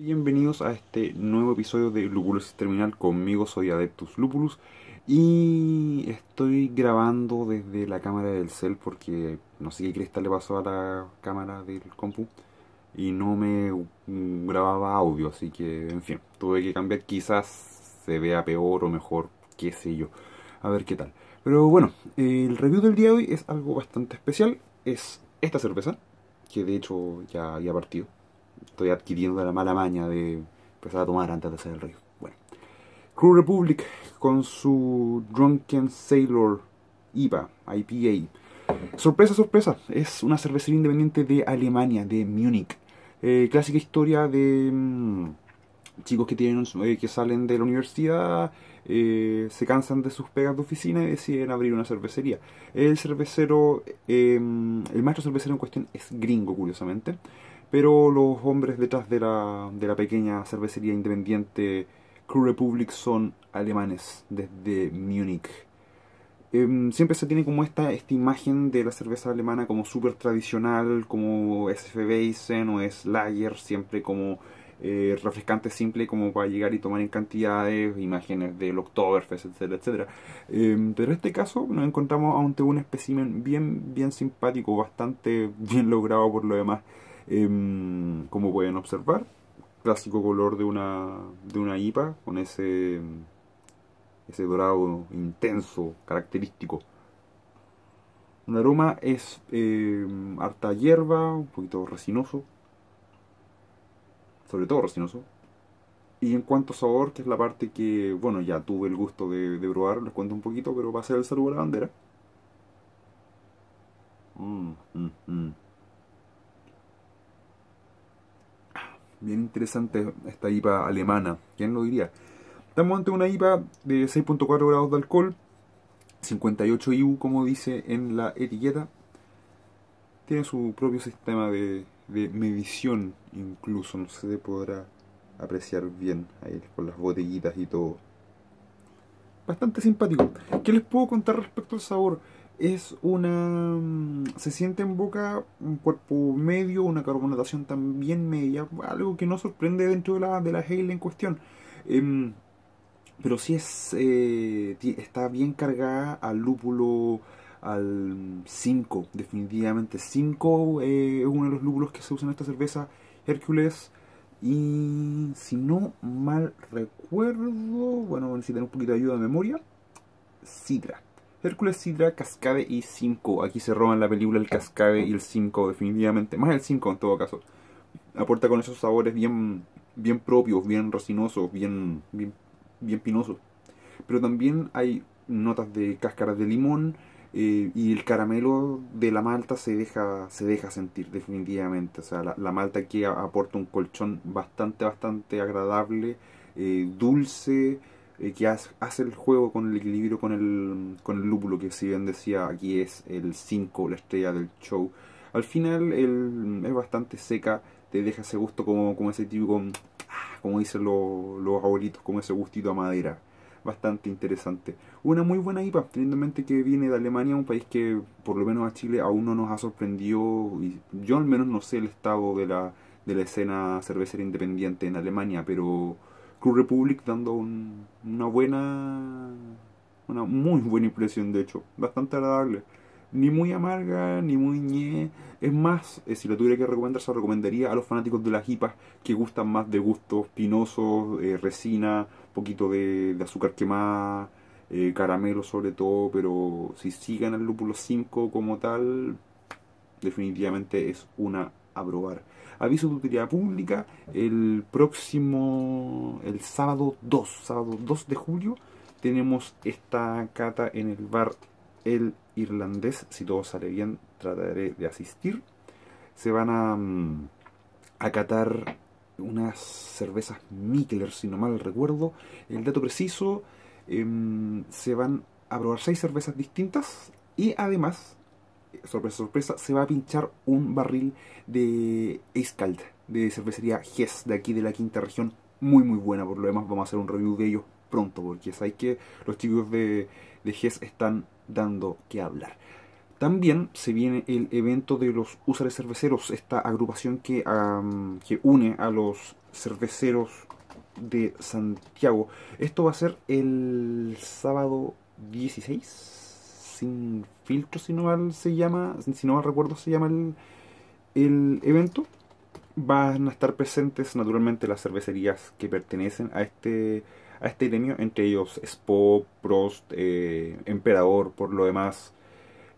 Bienvenidos a este nuevo episodio de Lupulus Terminal. Conmigo soy Adeptus Lupulus y estoy grabando desde la cámara del cel porque no sé qué cristal le pasó a la cámara del compu y no me grababa audio, así que en fin, tuve que cambiar. Quizás se vea peor o mejor, qué sé yo. A ver qué tal. Pero bueno, el review del día de hoy es algo bastante especial. Es esta cerveza, que de hecho ya había partido estoy adquiriendo la mala maña de empezar a tomar antes de hacer el río Bueno, Crew Republic con su Drunken Sailor IPA, IPA. Sorpresa, sorpresa, es una cervecería independiente de Alemania, de Múnich. Eh, clásica historia de mm, chicos que, tienen, eh, que salen de la universidad, eh, se cansan de sus pegas de oficina y deciden abrir una cervecería. El cervecero, eh, el maestro cervecero en cuestión es gringo, curiosamente. Pero los hombres detrás de la, de la pequeña cervecería independiente Crew Republic son alemanes desde Munich em, siempre se tiene como esta, esta imagen de la cerveza alemana como súper tradicional, como es basen o es Lager, siempre como eh, refrescante simple como para llegar y tomar en cantidades, imágenes del Oktoberfest, etcétera, etcétera. Em, pero en este caso nos encontramos ante un espécimen bien, bien simpático, bastante bien logrado por lo demás. Em, como pueden observar, clásico color de una, de una IPA con ese, ese dorado intenso, característico. Un aroma es em, harta hierba, un poquito resinoso, sobre todo resinoso. Y en cuanto a sabor, que es la parte que, bueno, ya tuve el gusto de, probar, les cuento un poquito, pero va a ser el saludo a la bandera. mmm bien interesante esta IPA alemana, ¿quién lo diría? Estamos ante una IPA de 6.4 grados de alcohol, 58 IU como dice en la etiqueta. Tiene su propio sistema de, de medición incluso, no se podrá apreciar bien ahí con las botellitas y todo. Bastante simpático. ¿Qué les puedo contar respecto al sabor? es una... Mm, se siente en boca un cuerpo medio, una carbonatación también media, algo que no sorprende dentro de la, de la Hale en cuestión. Em, pero sí es, eh, está bien cargada al lúpulo, al 5, definitivamente 5 eh, es uno de los lúpulos que se usa en esta cerveza, Hércules. Y si no mal recuerdo, bueno, necesitan un poquito de ayuda de memoria, Citra Hércules, Sidra, Cascade y 5. Aquí se roban la película el Cascade y el 5, definitivamente. Más el 5 en todo caso. Aporta con esos sabores bien, bien propios, bien rocinosos, bien, bien, pinosos. Pero también hay notas de cáscaras de limón eh, y el caramelo de la malta se deja, se deja sentir definitivamente. O sea, la, malta aquí aporta un colchón bastante, bastante agradable, eh, dulce. Eh, que hace el juego con el equilibrio con el, con el lúpulo, que si bien decía aquí es el 5, la estrella del show. Al final el, es bastante seca, te deja ese gusto como, como ese típico, ah, como dicen los, los abuelitos, como ese gustito a madera. Bastante interesante. Una muy buena IPA, teniendo en mente que viene de Alemania, un país que por lo menos a Chile aún no nos ha sorprendido. Y yo al menos no sé el estado de la, de la escena cervecera independiente en Alemania, pero Crew Republic dando una buena, una muy buena impresión de hecho, bastante agradable. Ni muy amarga, ni muy ñe. Es más, eh, si la tuviera que recomendar, se recomendaría a los fanáticos de las hipas que gustan más de gustos pinosos, eh, resina, poquito de, azúcar quemada, eh, caramelo sobre todo, pero si sigan el lúpulo 5 como tal, definitivamente es una aprobar. Aviso de utilidad pública el próximo, el sábado 2, sábado 2 de julio, tenemos esta cata en el bar El Irlandés. Si todo sale bien, trataré de asistir. Se van a, mm, acatar unas cervezas Mikler, si no mal recuerdo. El dato preciso, em, se van a probar seis cervezas distintas y además sorpresa, sorpresa, se va a pinchar un barril de Eiskalt, de cervecería GES, de aquí de la quinta región, muy muy buena, por lo demás vamos a hacer un review de ellos pronto, porque sabéis que los chicos de, de están dando que hablar. También se viene el evento de los usares Cerveceros, esta agrupación que, que une a los cerveceros de Santiago. Esto va a ser el sábado 16, sin filtro, si no mal se llama, si recuerdo se llama el, el evento, van a estar presentes naturalmente las cervecerías que pertenecen a este a este gremio, entre ellos Spo, Prost, eh, Emperador, por lo demás,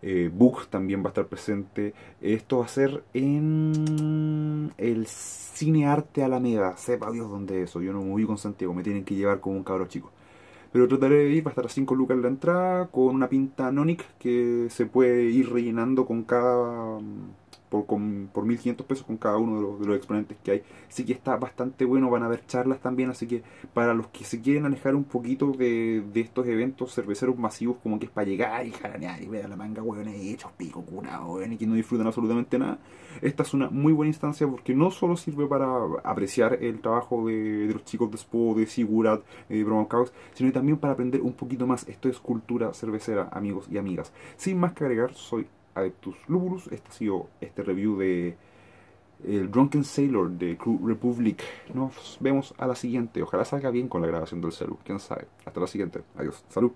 eh, también va a estar presente. Esto va a ser en el Cine Arte Alameda, sepa Dios dónde es eso, yo no me voy con Santiago, me tienen que llevar como un cabro chico pero trataré de ir, va a estar a 5 lucas en la entrada, con una pinta Nonic que se puede ir rellenando con cada mm, por, con, por 1500 pesos con cada uno de los, de los, exponentes que hay. Así que está bastante bueno, van a haber charlas también, así que para los que se quieren alejar un poquito de, de estos eventos cerveceros masivos, como que es para llegar y jaranear y ver a la manga, Y hechos pico, curado, weón, y que no disfrutan absolutamente nada, esta es una muy buena instancia porque no solo sirve para apreciar el trabajo de, de los chicos de Spo, de Sigurat, eh, de Bromancaus, sino también para aprender un poquito más. Esto es cultura cervecera, amigos y amigas. Sin más que agregar, soy Adeptus Lupulus. Este ha sido este review de el Drunken Sailor de Crew Republic. Nos vemos a la siguiente. Ojalá salga bien con la grabación del celu. Quién sabe. Hasta la siguiente. Adiós. Salud.